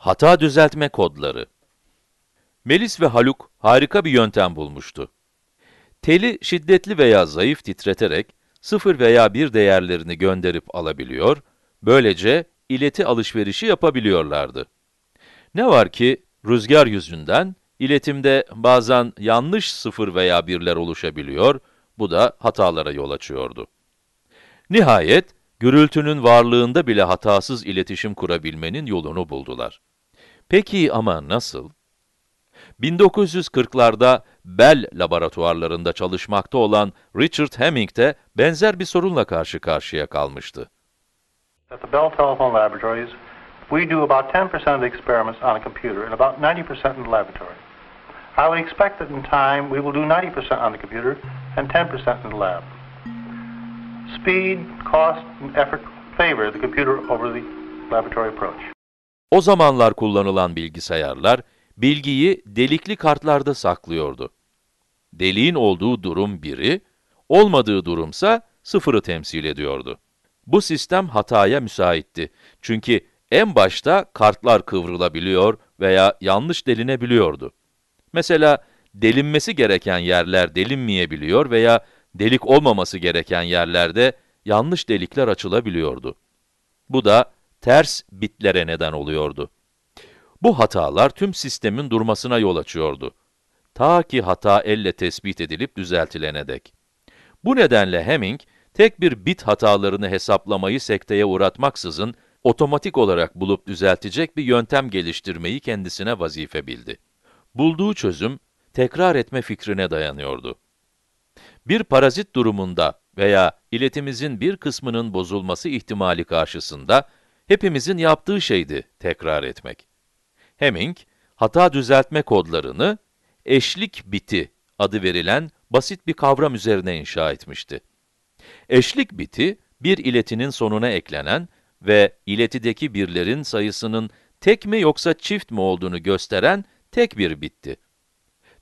Hata düzeltme kodları. Melis ve Haluk harika bir yöntem bulmuştu. Teli şiddetli veya zayıf titreterek 0 veya 1 değerlerini gönderip alabiliyor, böylece ileti alışverişi yapabiliyorlardı. Ne var ki rüzgar yüzünden iletimde bazen yanlış 0 veya 1'ler oluşabiliyor, bu da hatalara yol açıyordu. Nihayet Gürültünün varlığında bile hatasız iletişim kurabilmenin yolunu buldular. Peki ama nasıl? 1940'larda Bell laboratuvarlarında çalışmakta olan Richard Hemming de benzer bir sorunla karşı karşıya kalmıştı. At the Bell Telephone Laboratories, we do about 10% of the experiments on a computer and about 90% in the laboratory. I would expect that in time we will do 90% on the computer and 10% in the lab. Speed, cost, effort favor the computer over the laboratory approach. O zamanlar kullanılan bilgisayarlar, bilgiyi delikli kartlarda saklıyordu. Deliğin olduğu durum biri, olmadığı durumsa sıfırı temsil ediyordu. Bu sistem hataya müsaitti. Çünkü en başta kartlar kıvrılabiliyor veya yanlış delinebiliyordu. Mesela delinmesi gereken yerler delinmeyebiliyor veya delik olmaması gereken yerlerde yanlış delikler açılabiliyordu. Bu da ters bitlere neden oluyordu. Bu hatalar tüm sistemin durmasına yol açıyordu. Ta ki hata elle tespit edilip düzeltilene dek. Bu nedenle Hamming, tek bir bit hatalarını hesaplamayı sekteye uğratmaksızın, otomatik olarak bulup düzeltecek bir yöntem geliştirmeyi kendisine vazife bildi. Bulduğu çözüm, tekrar etme fikrine dayanıyordu bir parazit durumunda veya iletimizin bir kısmının bozulması ihtimali karşısında hepimizin yaptığı şeydi tekrar etmek. Hemming, hata düzeltme kodlarını eşlik biti adı verilen basit bir kavram üzerine inşa etmişti. Eşlik biti, bir iletinin sonuna eklenen ve iletideki birlerin sayısının tek mi yoksa çift mi olduğunu gösteren tek bir bitti.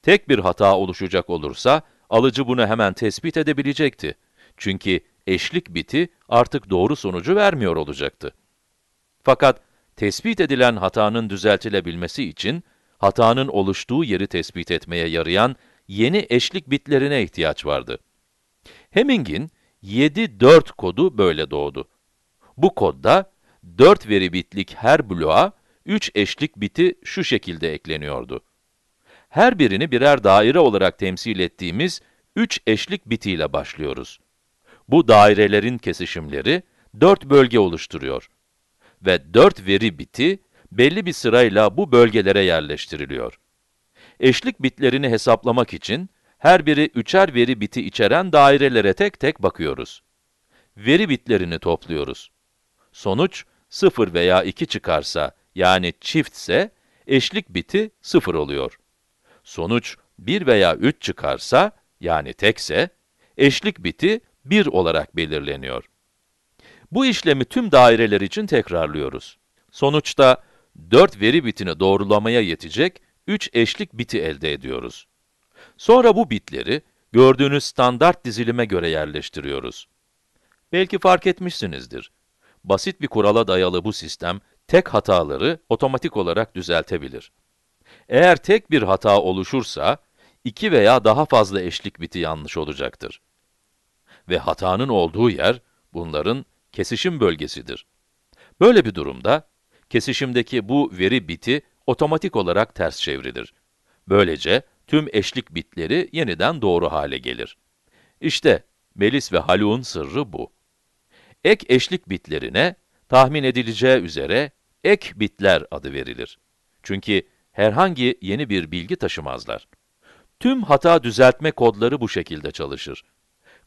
Tek bir hata oluşacak olursa, alıcı bunu hemen tespit edebilecekti. Çünkü eşlik biti artık doğru sonucu vermiyor olacaktı. Fakat tespit edilen hatanın düzeltilebilmesi için hatanın oluştuğu yeri tespit etmeye yarayan yeni eşlik bitlerine ihtiyaç vardı. Hemingin 7-4 kodu böyle doğdu. Bu kodda 4 veri bitlik her bloğa 3 eşlik biti şu şekilde ekleniyordu her birini birer daire olarak temsil ettiğimiz üç eşlik bitiyle başlıyoruz. Bu dairelerin kesişimleri dört bölge oluşturuyor ve dört veri biti belli bir sırayla bu bölgelere yerleştiriliyor. Eşlik bitlerini hesaplamak için her biri üçer veri biti içeren dairelere tek tek bakıyoruz. Veri bitlerini topluyoruz. Sonuç 0 veya 2 çıkarsa yani çiftse eşlik biti 0 oluyor. Sonuç 1 veya 3 çıkarsa, yani tekse, eşlik biti 1 olarak belirleniyor. Bu işlemi tüm daireler için tekrarlıyoruz. Sonuçta 4 veri bitini doğrulamaya yetecek 3 eşlik biti elde ediyoruz. Sonra bu bitleri gördüğünüz standart dizilime göre yerleştiriyoruz. Belki fark etmişsinizdir. Basit bir kurala dayalı bu sistem tek hataları otomatik olarak düzeltebilir. Eğer tek bir hata oluşursa, iki veya daha fazla eşlik biti yanlış olacaktır. Ve hatanın olduğu yer, bunların kesişim bölgesidir. Böyle bir durumda, kesişimdeki bu veri biti otomatik olarak ters çevrilir. Böylece tüm eşlik bitleri yeniden doğru hale gelir. İşte Melis ve Haluk'un sırrı bu. Ek eşlik bitlerine tahmin edileceği üzere ek bitler adı verilir. Çünkü herhangi yeni bir bilgi taşımazlar. Tüm hata düzeltme kodları bu şekilde çalışır.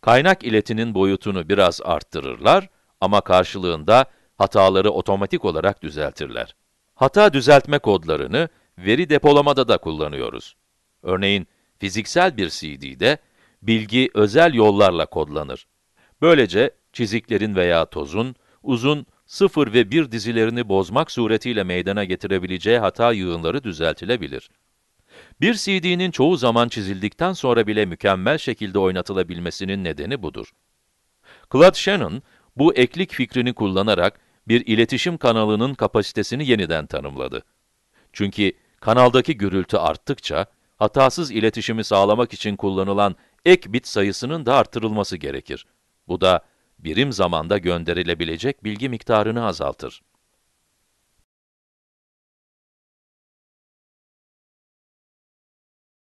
Kaynak iletinin boyutunu biraz arttırırlar ama karşılığında hataları otomatik olarak düzeltirler. Hata düzeltme kodlarını veri depolamada da kullanıyoruz. Örneğin, fiziksel bir CD'de bilgi özel yollarla kodlanır. Böylece çiziklerin veya tozun, uzun Sıfır ve bir dizilerini bozmak suretiyle meydana getirebileceği hata yığınları düzeltilebilir. Bir CD'nin çoğu zaman çizildikten sonra bile mükemmel şekilde oynatılabilmesinin nedeni budur. Claude Shannon, bu eklik fikrini kullanarak bir iletişim kanalının kapasitesini yeniden tanımladı. Çünkü kanaldaki gürültü arttıkça, hatasız iletişimi sağlamak için kullanılan ek bit sayısının da artırılması gerekir. Bu da birim zamanda gönderilebilecek bilgi miktarını azaltır.